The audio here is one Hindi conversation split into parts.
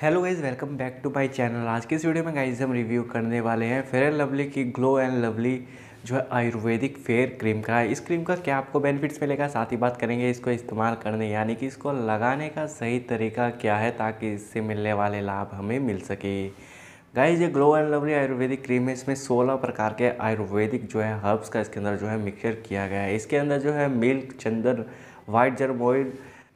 hello guys welcome back to my channel आज के इस वीडियो में गाइज हम रिव्यू करने वाले हैं फेयर एंड लवली की ग्लो एंड लवली जो है आयुर्वेदिक फेयर क्रीम का है इस क्रीम का क्या आपको बेनिफिट्स मिलेगा साथ ही बात करेंगे इसको इस्तेमाल करने यानी कि इसको लगाने का सही तरीका क्या है ताकि इससे मिलने वाले लाभ हमें मिल सके गाइज ये Glow and Lovely ayurvedic cream है इसमें सोलह प्रकार के आयुर्वेदिक जो है हर्ब्स का इसके अंदर जो है मिक्सचर किया गया है इसके अंदर जो है मिल्क चंदन वाइट जर्म ऑयल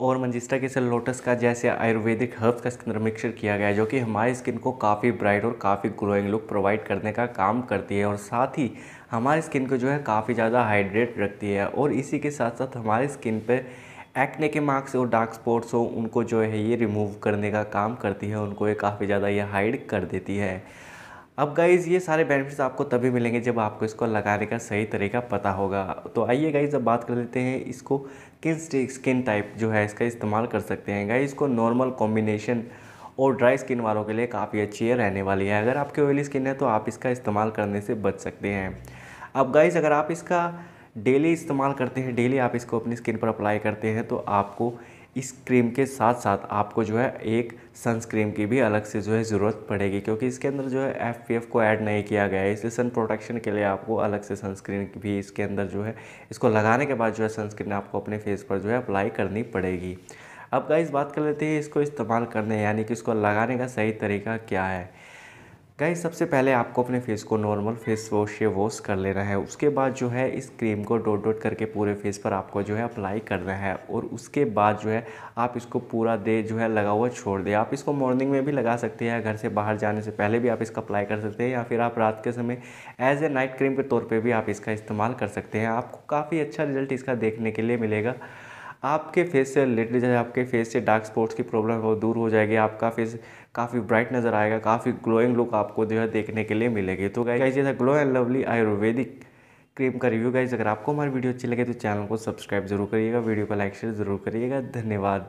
और मंजिस्टा के सर लोटस का जैसे आयुर्वेदिक हर्ब्स का इसके अंदर मिक्सर किया गया है जो कि हमारी स्किन को काफ़ी ब्राइट और काफ़ी ग्लोइंग लुक प्रोवाइड करने का काम करती है और साथ ही हमारी स्किन को जो है काफ़ी ज़्यादा हाइड्रेट रखती है और इसी के साथ साथ हमारी स्किन पर एक्ने के मार्क्स और डार्क स्पॉट्स हो उनको जो है ये रिमूव करने का काम करती है उनको ये काफ़ी ज़्यादा ये हाइड कर देती है अब गाइज़ ये सारे बेनिफिट्स आपको तभी मिलेंगे जब आपको इसको लगाने का सही तरीका पता होगा तो आइए गाइज़ अब बात कर लेते हैं इसको किन स्किन टाइप जो है इसका इस्तेमाल कर सकते हैं गाइज़ इसको नॉर्मल कॉम्बिनेशन और ड्राई स्किन वालों के लिए काफ़ी अच्छी है रहने वाली है अगर आपकी ऑयली स्किन है तो आप इसका इस्तेमाल करने से बच सकते हैं अब गाइज़ अगर आप इसका डेली इस्तेमाल करते हैं डेली आप इसको अपनी स्किन पर अप्लाई करते हैं तो आपको इस क्रीम के साथ साथ आपको जो है एक सनस्क्रीम की भी अलग से जो है ज़रूरत पड़ेगी क्योंकि इसके अंदर जो है एफ को ऐड नहीं किया गया है इसलिए सन प्रोटेक्शन के लिए आपको अलग से सनस्क्रीन भी इसके अंदर जो है इसको लगाने के बाद जो है सनस्क्रीन आपको अपने फेस पर जो है अप्लाई करनी पड़ेगी अब गाइस बात कर लेते हैं इसको इस्तेमाल करने यानी कि इसको लगाने का सही तरीका क्या है गाइज सबसे पहले आपको अपने फेस को नॉर्मल फेस वॉश से वॉश कर लेना है उसके बाद जो है इस क्रीम को डॉट डॉट करके पूरे फेस पर आपको जो है अप्लाई करना है और उसके बाद जो है आप इसको पूरा दे जो है लगा हुआ छोड़ दे आप इसको मॉर्निंग में भी लगा सकते हैं घर से बाहर जाने से पहले भी आप इसका अप्लाई कर सकते हैं या फिर आप रात के समय एज ए नाइट क्रीम के तौर पर भी आप इसका इस्तेमाल कर सकते हैं आपको काफ़ी अच्छा रिजल्ट इसका देखने के लिए मिलेगा आपके फेस से रिलेटेड जैसे आपके फेस से डार्क स्पॉट्स की प्रॉब्लम वो दूर हो जाएगी आपका फेस काफ़ी ब्राइट नज़र आएगा काफ़ी ग्लोइंग लुक आपको जो है देखने के लिए मिलेगी तो गाइज जैसा Glow and Lovely ayurvedic cream का रिव्यू गाइज अगर आपको हमारी वीडियो अच्छी लगे तो चैनल को सब्सक्राइब जरूर करिएगा वीडियो को लाइक शेयर जरूर करिएगा धन्यवाद